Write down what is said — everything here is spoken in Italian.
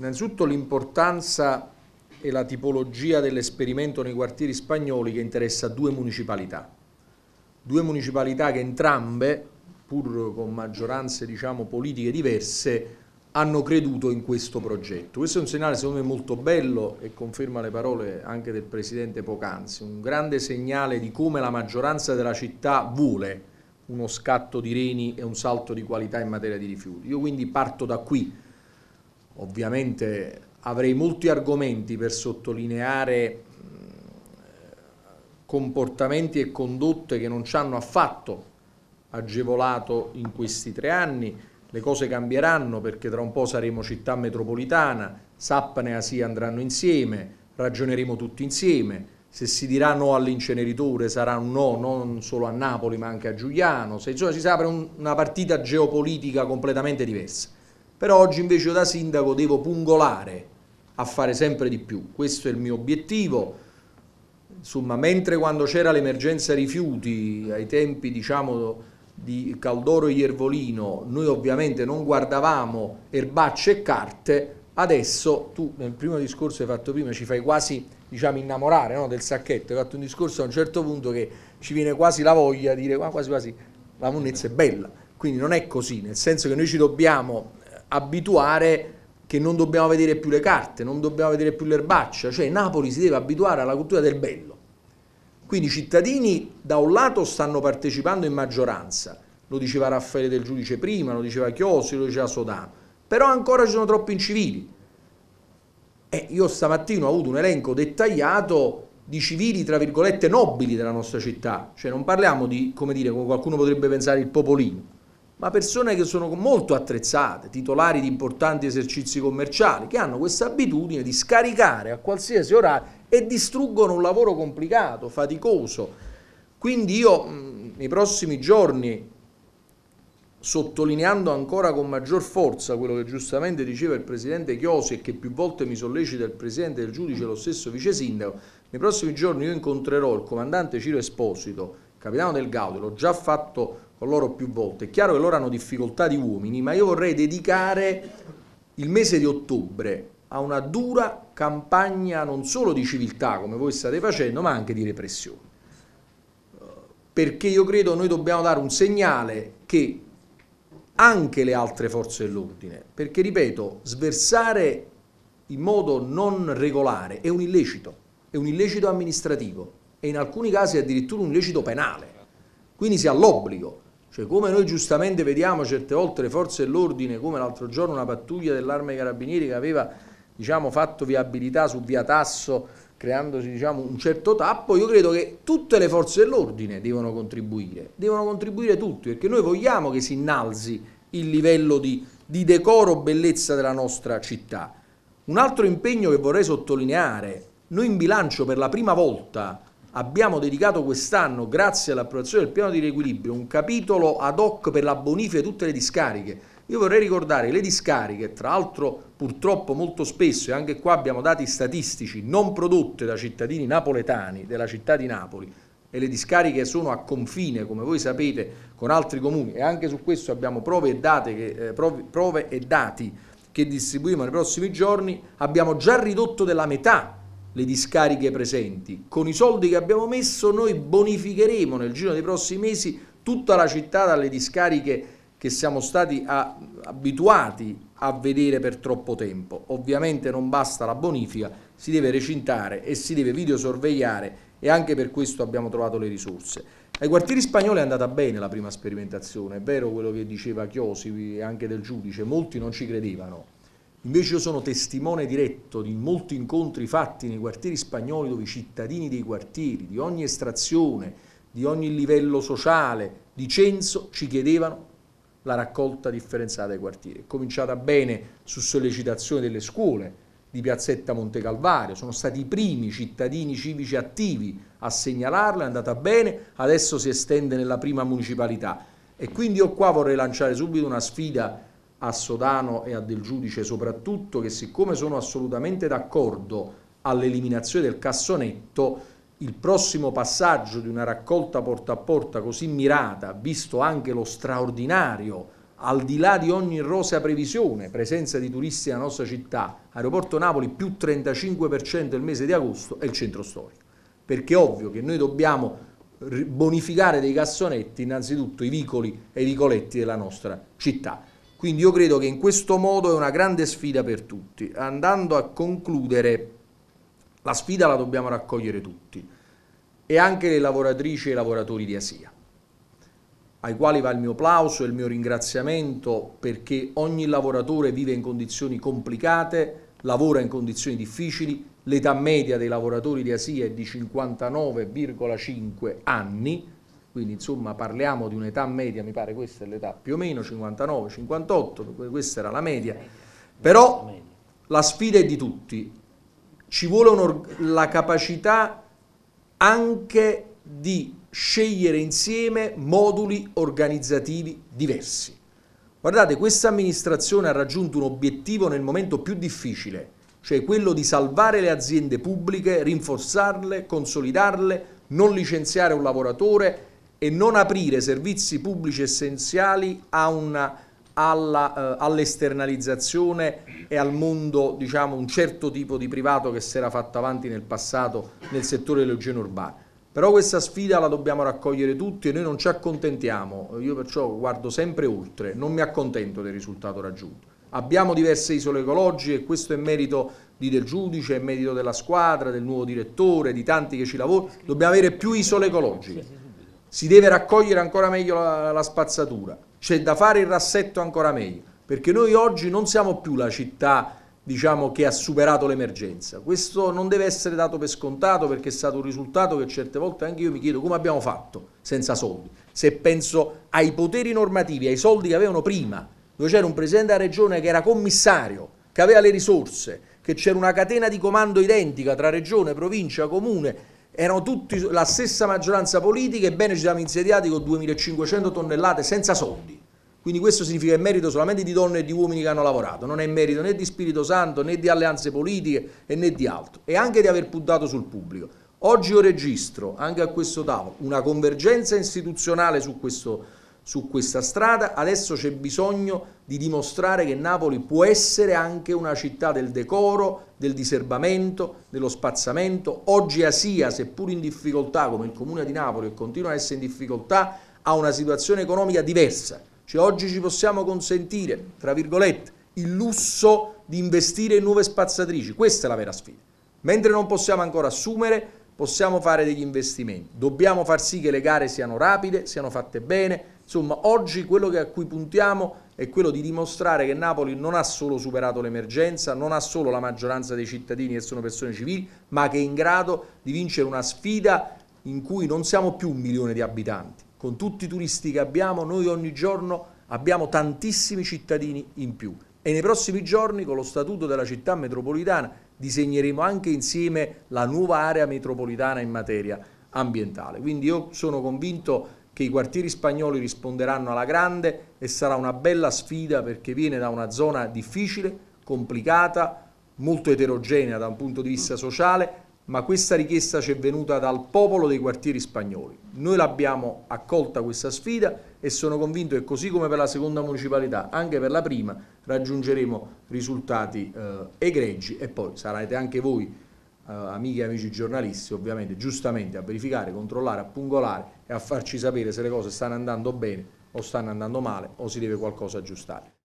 Innanzitutto l'importanza e la tipologia dell'esperimento nei quartieri spagnoli che interessa due municipalità. Due municipalità che entrambe, pur con maggioranze diciamo, politiche diverse, hanno creduto in questo progetto. Questo è un segnale secondo me molto bello e conferma le parole anche del Presidente Pocanzi, un grande segnale di come la maggioranza della città vuole uno scatto di reni e un salto di qualità in materia di rifiuti. Io quindi parto da qui Ovviamente avrei molti argomenti per sottolineare mm, comportamenti e condotte che non ci hanno affatto agevolato in questi tre anni. Le cose cambieranno perché tra un po' saremo città metropolitana, Sapna e Asi andranno insieme, ragioneremo tutti insieme. Se si dirà no all'inceneritore sarà un no non solo a Napoli ma anche a Giuliano. Se, insomma, si apre un, una partita geopolitica completamente diversa. Però oggi invece da sindaco devo pungolare a fare sempre di più, questo è il mio obiettivo. Insomma, mentre quando c'era l'emergenza rifiuti, ai tempi diciamo di Caldoro e Iervolino, noi ovviamente non guardavamo erbacce e carte, adesso tu nel primo discorso hai fatto prima ci fai quasi diciamo, innamorare no, del sacchetto, hai fatto un discorso a un certo punto che ci viene quasi la voglia di dire quasi quasi la monnezza è bella, quindi non è così, nel senso che noi ci dobbiamo abituare che non dobbiamo vedere più le carte, non dobbiamo vedere più l'erbaccia, cioè Napoli si deve abituare alla cultura del bello. Quindi i cittadini da un lato stanno partecipando in maggioranza, lo diceva Raffaele del Giudice prima, lo diceva Chiosi, lo diceva Sodano, però ancora ci sono troppi incivili. E io stamattina ho avuto un elenco dettagliato di civili, tra virgolette, nobili della nostra città, cioè non parliamo di, come dire, come qualcuno potrebbe pensare, il popolino, ma persone che sono molto attrezzate, titolari di importanti esercizi commerciali, che hanno questa abitudine di scaricare a qualsiasi orario e distruggono un lavoro complicato, faticoso. Quindi io nei prossimi giorni, sottolineando ancora con maggior forza quello che giustamente diceva il Presidente Chiosi e che più volte mi sollecita il Presidente del Giudice e lo stesso Vice Sindaco, nei prossimi giorni io incontrerò il Comandante Ciro Esposito, Capitano del Gaudio, l'ho già fatto con loro più volte. È chiaro che loro hanno difficoltà di uomini, ma io vorrei dedicare il mese di ottobre a una dura campagna non solo di civiltà, come voi state facendo, ma anche di repressione. Eh, perché io credo noi dobbiamo dare un segnale che anche le altre forze dell'ordine, perché ripeto, sversare in modo non regolare è un illecito, è un illecito amministrativo e in alcuni casi addirittura un illecito penale. Quindi si ha l'obbligo cioè come noi giustamente vediamo certe volte le forze dell'ordine, come l'altro giorno una pattuglia dell'arma dei carabinieri che aveva diciamo, fatto viabilità su via Tasso creandosi diciamo, un certo tappo, io credo che tutte le forze dell'ordine devono contribuire, devono contribuire tutti, perché noi vogliamo che si innalzi il livello di, di decoro, bellezza della nostra città. Un altro impegno che vorrei sottolineare, noi in bilancio per la prima volta abbiamo dedicato quest'anno, grazie all'approvazione del piano di riequilibrio, un capitolo ad hoc per la bonifica di tutte le discariche. Io vorrei ricordare che le discariche, tra l'altro purtroppo molto spesso, e anche qua abbiamo dati statistici, non prodotte da cittadini napoletani della città di Napoli, e le discariche sono a confine, come voi sapete, con altri comuni, e anche su questo abbiamo prove e, che, eh, prove, prove e dati che distribuiamo nei prossimi giorni, abbiamo già ridotto della metà le discariche presenti. Con i soldi che abbiamo messo noi bonificheremo nel giro dei prossimi mesi tutta la città dalle discariche che siamo stati a, abituati a vedere per troppo tempo. Ovviamente non basta la bonifica, si deve recintare e si deve videosorvegliare e anche per questo abbiamo trovato le risorse. Ai quartieri spagnoli è andata bene la prima sperimentazione, è vero quello che diceva Chiosi anche del giudice, molti non ci credevano Invece io sono testimone diretto di molti incontri fatti nei quartieri spagnoli dove i cittadini dei quartieri di ogni estrazione, di ogni livello sociale, di censo, ci chiedevano la raccolta differenziata dei quartieri. È cominciata bene su sollecitazione delle scuole di Piazzetta Monte Calvario, sono stati i primi cittadini civici attivi a segnalarla, è andata bene, adesso si estende nella prima municipalità. E quindi io qua vorrei lanciare subito una sfida a Sodano e a Del Giudice soprattutto che siccome sono assolutamente d'accordo all'eliminazione del cassonetto, il prossimo passaggio di una raccolta porta a porta così mirata, visto anche lo straordinario, al di là di ogni rosea previsione, presenza di turisti nella nostra città, aeroporto Napoli più 35% il mese di agosto è il centro storico. Perché è ovvio che noi dobbiamo bonificare dei cassonetti innanzitutto i vicoli e i vicoletti della nostra città. Quindi io credo che in questo modo è una grande sfida per tutti. Andando a concludere, la sfida la dobbiamo raccogliere tutti e anche le lavoratrici e i lavoratori di Asia, ai quali va il mio applauso e il mio ringraziamento perché ogni lavoratore vive in condizioni complicate, lavora in condizioni difficili, l'età media dei lavoratori di Asia è di 59,5 anni, quindi insomma parliamo di un'età media, mi pare questa è l'età più o meno, 59-58, questa era la media, però la sfida è di tutti, ci vuole la capacità anche di scegliere insieme moduli organizzativi diversi. Guardate, questa amministrazione ha raggiunto un obiettivo nel momento più difficile, cioè quello di salvare le aziende pubbliche, rinforzarle, consolidarle, non licenziare un lavoratore, e non aprire servizi pubblici essenziali una, alla, eh, all'esternalizzazione e al mondo, diciamo, un certo tipo di privato che si era fatto avanti nel passato nel settore delle igiene urbane. Però questa sfida la dobbiamo raccogliere tutti e noi non ci accontentiamo, io perciò guardo sempre oltre, non mi accontento del risultato raggiunto. Abbiamo diverse isole ecologiche e questo è merito di del giudice, è merito della squadra, del nuovo direttore, di tanti che ci lavorano. Dobbiamo avere più isole ecologiche si deve raccogliere ancora meglio la, la spazzatura, c'è da fare il rassetto ancora meglio, perché noi oggi non siamo più la città diciamo, che ha superato l'emergenza. Questo non deve essere dato per scontato perché è stato un risultato che certe volte anche io mi chiedo come abbiamo fatto senza soldi. Se penso ai poteri normativi, ai soldi che avevano prima, dove c'era un Presidente della Regione che era commissario, che aveva le risorse, che c'era una catena di comando identica tra Regione, Provincia, Comune, erano tutti la stessa maggioranza politica, ebbene ci siamo insediati con 2500 tonnellate senza soldi. Quindi questo significa che è merito solamente di donne e di uomini che hanno lavorato, non è merito né di Spirito Santo né di alleanze politiche né di altro, e anche di aver puntato sul pubblico. Oggi io registro, anche a questo tavolo, una convergenza istituzionale su questo su questa strada, adesso c'è bisogno di dimostrare che Napoli può essere anche una città del decoro, del diserbamento, dello spazzamento. Oggi Asia, seppur in difficoltà come il comune di Napoli e continua ad essere in difficoltà, ha una situazione economica diversa. Cioè oggi ci possiamo consentire, tra virgolette, il lusso di investire in nuove spazzatrici. Questa è la vera sfida. Mentre non possiamo ancora assumere, possiamo fare degli investimenti. Dobbiamo far sì che le gare siano rapide, siano fatte bene, Insomma, oggi quello che a cui puntiamo è quello di dimostrare che Napoli non ha solo superato l'emergenza, non ha solo la maggioranza dei cittadini che sono persone civili, ma che è in grado di vincere una sfida in cui non siamo più un milione di abitanti. Con tutti i turisti che abbiamo, noi ogni giorno abbiamo tantissimi cittadini in più. E nei prossimi giorni, con lo statuto della città metropolitana, disegneremo anche insieme la nuova area metropolitana in materia ambientale. Quindi io sono convinto che i quartieri spagnoli risponderanno alla grande e sarà una bella sfida perché viene da una zona difficile, complicata, molto eterogenea da un punto di vista sociale, ma questa richiesta ci è venuta dal popolo dei quartieri spagnoli. Noi l'abbiamo accolta questa sfida e sono convinto che così come per la seconda municipalità, anche per la prima raggiungeremo risultati eh, egregi e poi sarete anche voi eh, amiche e amici giornalisti ovviamente giustamente a verificare, controllare, a pungolare e a farci sapere se le cose stanno andando bene o stanno andando male o si deve qualcosa aggiustare.